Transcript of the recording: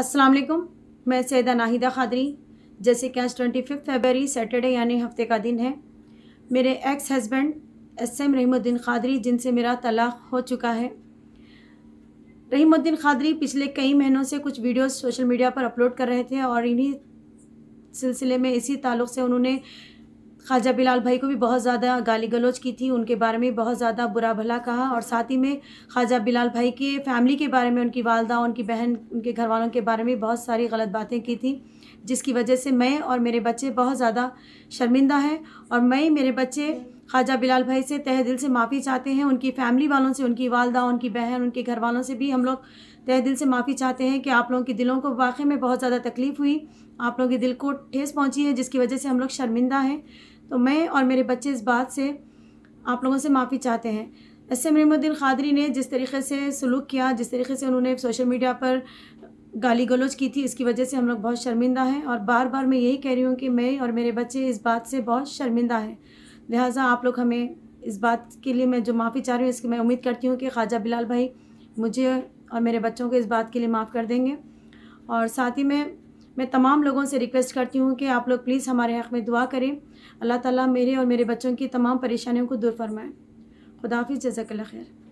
अस्सलाम वालेकुम मैं सैदा नाहिदा खादरी जैसे कि आज ट्वेंटी फिफ्थ फेबरी सैटरडे यानी हफ्ते का दिन है मेरे ex husband S M Rahimuddin Khadri जिनसे मेरा तलाक़ हो चुका है रहीमुद्दीन खादरी पिछले कई महीनों से कुछ वीडियोस सोशल मीडिया पर अपलोड कर रहे थे और इन्हीं सिलसिले में इसी ताल्लुक़ से उन्होंने ख्वाजा बिलाल भाई को भी बहुत ज़्यादा गाली गलोच की थी उनके बारे में बहुत ज़्यादा बुरा भला कहा और साथ ही में ख्वाजा बिलाल भाई के फैमिली के बारे में उनकी वालदा उनकी बहन उनके घर वालों के बारे में बहुत सारी गलत बातें की थी जिसकी वजह से मैं और मेरे बच्चे बहुत ज़्यादा शर्मिंदा हैं और मैं मेरे बच्चे ख्वाजा बिलाल भाई से तह दिल से माफ़ी चाहते हैं उनकी फैमिली वालों से उनकी वालदा उनकी बहन उनके घर वालों से भी हम लोग तह दिल से माफ़ी चाहते हैं कि आप लोगों के दिलों को वाक़ई में बहुत ज़्यादा तकलीफ़ हुई आप लोगों के दिल को ठेस पहुँची है जिसकी वजह से हम लोग शर्मिंदा हैं तो मैं और मेरे बच्चे इस बात से आप लोगों से माफ़ी चाहते हैं ऐसे मरीमुद्दीन खादरी ने जिस तरीके से सलूक किया जिस तरीके से उन्होंने सोशल मीडिया पर गाली गलोच की थी इसकी वजह से हम लोग बहुत शर्मिंदा हैं और बार बार मैं यही कह रही हूँ कि मैं और मेरे बच्चे इस बात से बहुत शर्मिंदा हैं लिहाजा आप लोग हमें इस बात के लिए मैं जो माफ़ी चाह रही हूँ इसकी मैं उम्मीद करती हूँ कि ख्वाजा बिलाल भाई मुझे और मेरे बच्चों को इस बात के लिए माफ़ कर देंगे और साथ ही में मैं तमाम लोगों से रिक्वेस्ट करती हूँ कि आप लोग प्लीज़ हमारे हक़ में दुआ करें अल्लाह ताला मेरे और मेरे बच्चों की तमाम परेशानियों को दूर फरमाएँ खुदाफिज जजाकल्ला खैर